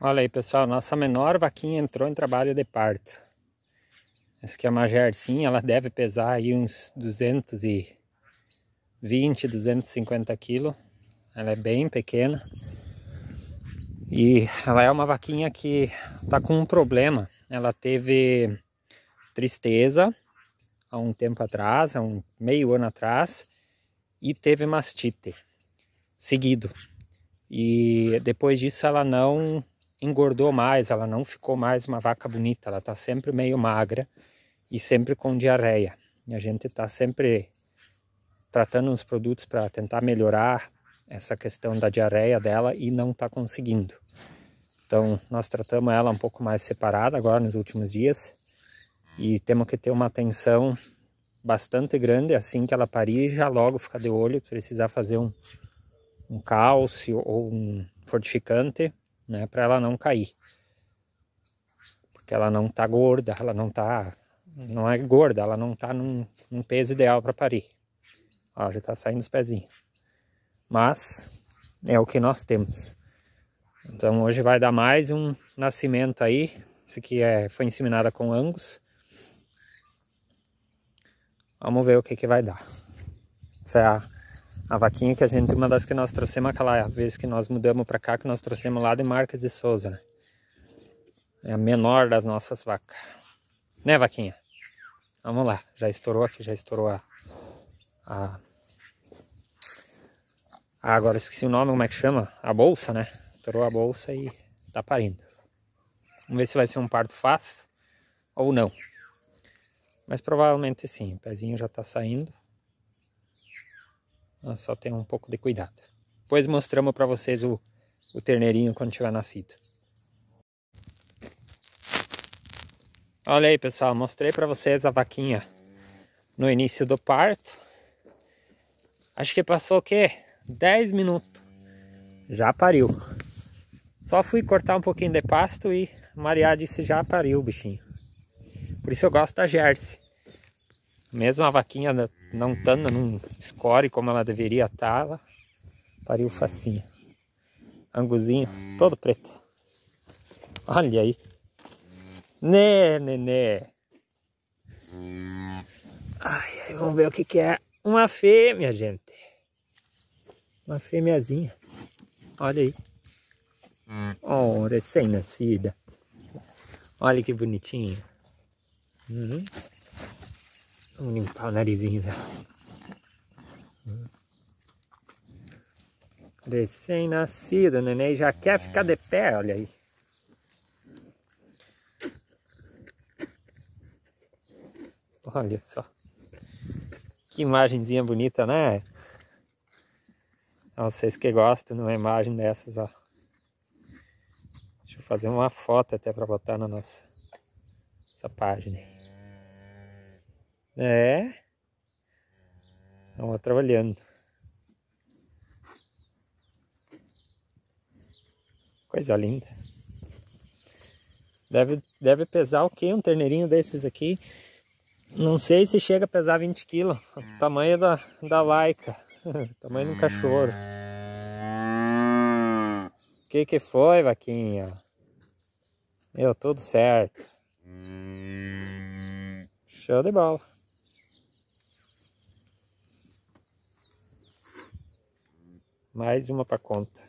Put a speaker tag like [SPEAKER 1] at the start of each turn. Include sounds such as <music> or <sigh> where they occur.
[SPEAKER 1] Olha aí, pessoal, nossa menor vaquinha entrou em trabalho de parto. Essa aqui é uma gercinha, ela deve pesar aí uns 220, 250 quilos. Ela é bem pequena. E ela é uma vaquinha que tá com um problema. Ela teve tristeza há um tempo atrás, há um meio ano atrás, e teve mastite seguido. E depois disso ela não engordou mais, ela não ficou mais uma vaca bonita, ela está sempre meio magra e sempre com diarreia. E a gente está sempre tratando uns produtos para tentar melhorar essa questão da diarreia dela e não está conseguindo. Então, nós tratamos ela um pouco mais separada agora nos últimos dias e temos que ter uma atenção bastante grande assim que ela parir, já logo ficar de olho, precisar fazer um, um cálcio ou um fortificante né? Para ela não cair. Porque ela não tá gorda, ela não tá não é gorda, ela não tá num, num peso ideal para parir. Ó, já tá saindo os pezinhos. Mas é o que nós temos. Então hoje vai dar mais um nascimento aí. Esse aqui é, foi inseminada com angus. Vamos ver o que, que vai dar. Essa é a vaquinha que a gente, uma das que nós trouxemos aquela vez que nós mudamos para cá, que nós trouxemos lá de Marques de Souza, né? É a menor das nossas vacas. Né, vaquinha? Então, vamos lá, já estourou aqui, já estourou a... a... Ah, agora esqueci o nome, como é que chama? A bolsa, né? Estourou a bolsa e tá parindo. Vamos ver se vai ser um parto fácil ou não. Mas provavelmente sim, o pezinho já tá saindo. Nós só temos um pouco de cuidado. Depois mostramos para vocês o, o terneirinho quando tiver nascido. Olha aí, pessoal. Mostrei para vocês a vaquinha no início do parto. Acho que passou o quê? 10 minutos. Já pariu. Só fui cortar um pouquinho de pasto e Maria disse já pariu o bichinho. Por isso eu gosto da Jersey. Mesmo a vaquinha não estando num score como ela deveria estar, tá, ela pariu facinho. Anguzinho, todo preto. Olha aí. Né, nenê. Né, né. Ai, ai, vamos ver o que que é. Uma fêmea, gente. Uma fêmeazinha. Olha aí. Oh, recém-nascida. Olha que bonitinho. Uhum. Vamos limpar o narizinho dela. Recém-nascida, neném já quer ficar de pé, olha aí. Olha só. Que imagenzinha bonita, né? Vocês que gostam de uma imagem dessas, ó. Deixa eu fazer uma foto até para botar na nossa essa página aí. É. Estão lá trabalhando. Coisa linda. Deve, deve pesar o que Um terneirinho desses aqui. Não sei se chega a pesar 20 quilos. O é. tamanho da, da laica. O <laughs> tamanho de um cachorro. O hum. que que foi, vaquinha? Eu, tudo certo. Hum. Show de bola. mais uma para conta.